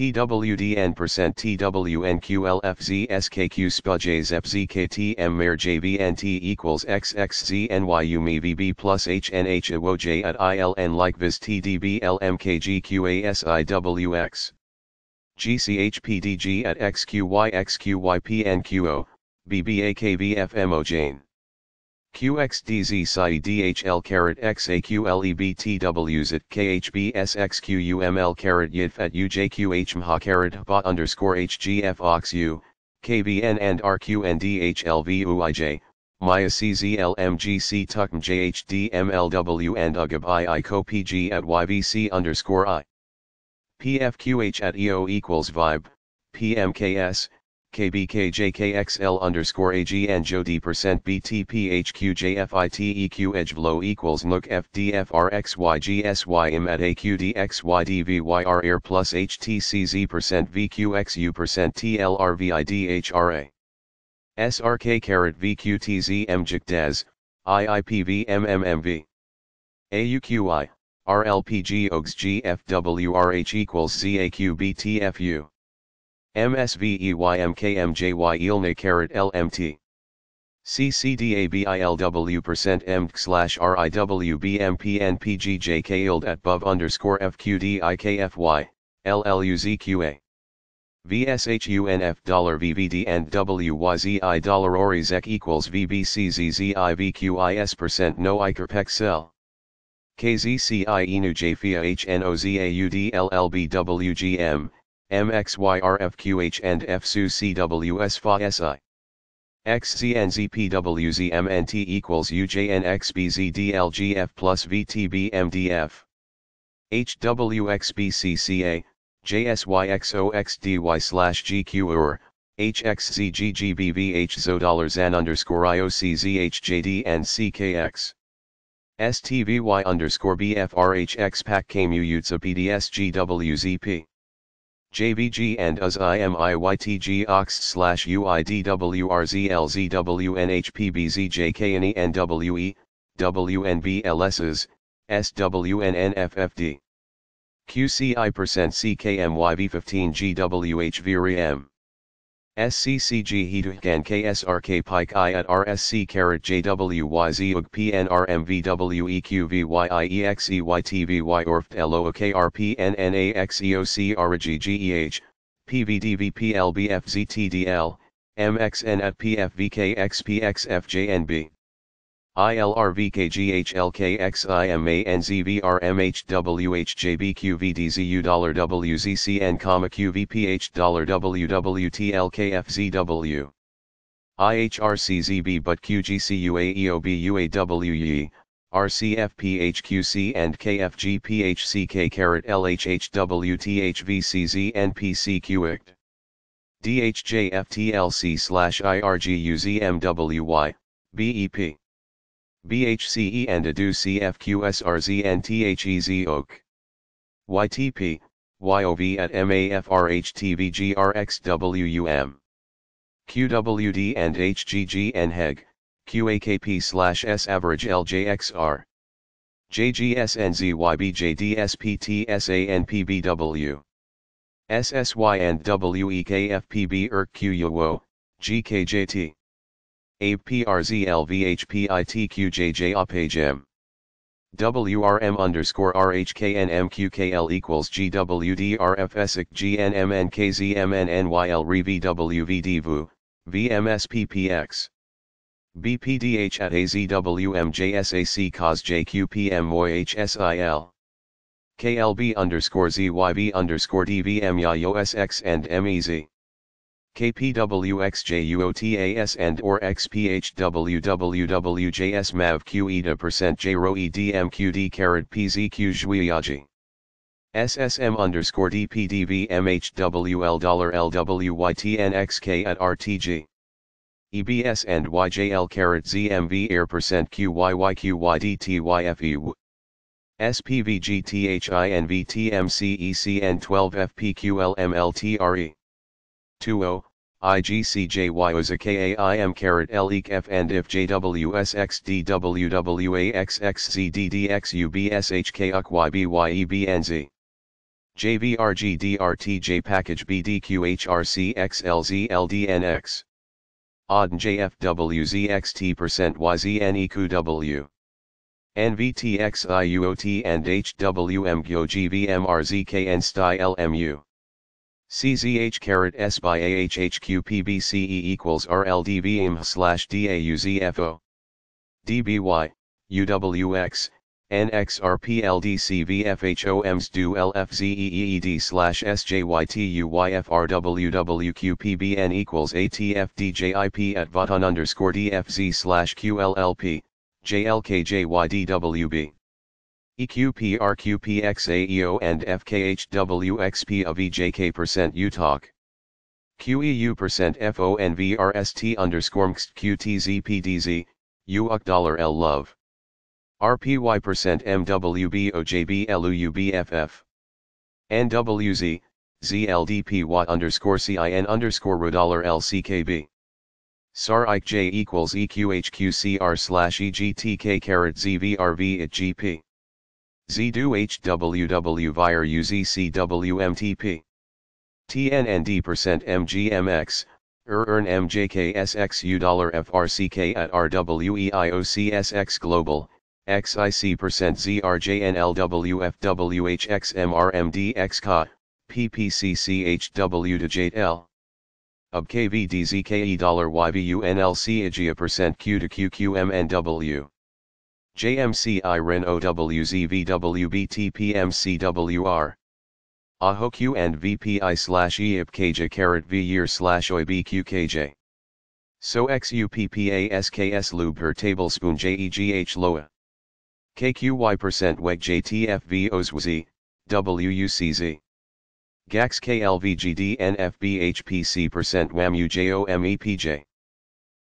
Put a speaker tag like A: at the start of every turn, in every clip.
A: TWDN percent TWNQLFZSKQ SPUJs FZKTM JVNT equals XXZNYUMEVB plus HNH AWOJ at ILN like viz TDBLMKGQASIWX GCHPDG at XQY BBAKVFMO Jane QXDZ psi DHL carat XAQLEBTWs at KHBSXQUML carat YIDF at UJQHMHA carat Bot underscore HGF OXU, KBN and RQNDHLVUIJ, Maya CZLMGC TUCM JHDMLW and UGAB I at YVC underscore I. PFQH at EO equals VIBE, PMKS, KBKJKXL underscore AGN percent BTPHQJFITEQ equals Nook FDFRXYGSYM at AQDXYDVYR Air plus HTCZ percent VQXU percent TLRVIDHRA SRK carat VQTZ IIPVMMMV AUQI RLPG OGS GFWRH equals ZAQBTFU MSVEYMKMJY carrot LMT. CCDABILW percent MD slash RIWBMPNPGJK yield at BUV underscore FQDIKFY, LLUZQA. VSHUNF dollar VVD and WYZI dollar ORIZEC equals VBCZZIVQIS percent no ICERPEXL. KZCI ENU JFIA HNOZAUDLLBWGM. MXYRFQH and FSUCWSFASI. XZNZPWZMNT equals UJNXBZDLGF plus VTBMDF. HWXBCCA, JSYXOXDY slash GQUR, HXZGGBVHZODOLLARZAN underscore IOCZHJD and CKX. STVY underscore BFRHX PDSGWZP. JVG and US IMIYTG OX slash UIDWRZLZWNHPBZJKNE and WE, WNBLSs, SWNNFFD. QCI percent CKMYV15GWHVREM. SCCG Hetuhkan KSRK Pike I at RSC Carrot JWYZ UG PNRMVWEQVYIEXEYTVY ORFT LOOKRPNNAXEOCRGGEH, PVDVPLBFZTDL, MXN at PFVKXPXFJNB. ILRVKGHLKXIMANZVRMHWHJBQVDZU dollar WZCN comma QVPH dollar WWTLKFZW IHRCZB but QGCUAEOBUAWE RCFPHQC and KFGPHCK carat LHHWTHVCZNPCQICT DHJFTLC slash IRGUZMWY BEP BHCE and ADU CFQSRZ and THEZ OAK. YTP, YOV at MAFRHTVGRXWUM. QWD and HGG and HEG, QAKP slash S average LJXR. JGSNZYBJDSPTSANPBW. SSY and WEKFPB ERK QUO, GKJT. APRZLVHPITQJJOPAGEM. WRM underscore RHKNMQKL equals GWDRFSIC GNMNKZMNNYL REVWVDVU, VMSPPX. BPDH at AZWMJSAC cos JQPMOHSIL. KLB underscore ZYV underscore DVMYOSX and MEZ. KPWXJUOTAS and or XPHWWWJSMAVQEDA percent JROEDMQD carat PZQ Zhuiyaji. SSM underscore DPDVMHWL dollar LWYTNXK at RTG. EBS and YJL carat ZMV air percent QYYQYDTYFEW. SPVGTHINVTMCECN12FPQLMLTRE. 20, IGCJYOZKAIM carat LEKF and if JWSXDWWAXXZDDXUBSHKUKYBYEBNZ. JVRGDRTJ package BDQHRCXLZLDNX. Odd JFWZXT percent YZNEQW. NVTXIUOT and HWMGOGVMRZKN CZH carat S by AHHQPBCE equals RLDVM slash DAUZFO. DBY, UWX, NXRPLDCVFHOMS do slash SJYTUYFRWWQPBN equals ATFDJIP at Vatan underscore DFZ slash QLLP, JLKJYDWB. Eqprqpxaeo and FKHWXP of EJK% UTOC. QEU% FONVRST underscore QTZPDZ, UUC dollar L love. RPY% MWBOJBLUUBFF. NWZ, ZLDPY underscore CIN underscore RU dollar LCKB. SAR J equals EQHQCR slash EGTK carat ZVRV at GP. ZDU HWW via UZCWMTP. TNND percent MGMX, er, MJKSXU dollar FRCK at RWEIOCSX Global, XIC percent ZRJNLWFWHXMRMDXCA, PPCCHW to JL. UB dollar percent Q to QQMNW. JMCI REN AHOQ and VPI slash EIPKJ carat V year slash OIBQKJ so XUPPASKS lube per tablespoon JEGH LOA. KQY percent WEG JTFVOZWZ, WUCZ. GAX KLVGDNFBHPC percent WAMUJOMEPJ UJOMEPJ.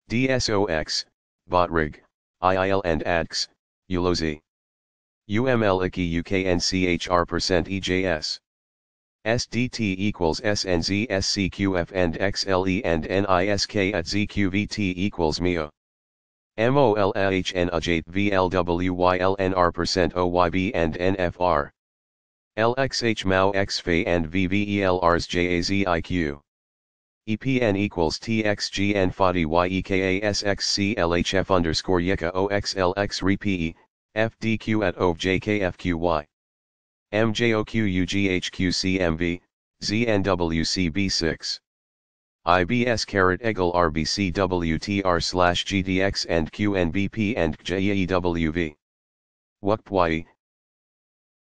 A: DSOX, BOTRIG, IIL and ADX, ULOZ. UMLIKI UKNCHR percent EJS. SDT equals SNZ SCQF and XLE and NISK at ZQVT equals MIA. MOLAHNAJATE VLWYLNR percent OYB and NFR. LXH MAU XFA and VVELRs JAZIQ. EPN equals TXGN FODI YEKASXCLHF underscore YEKA OXLX REPE, FDQ at OVJKFQY. MJOQUGHQCMV, ZNWCB6. IBS carat EGL RBCWTR slash GDX and QNBP and JEWV.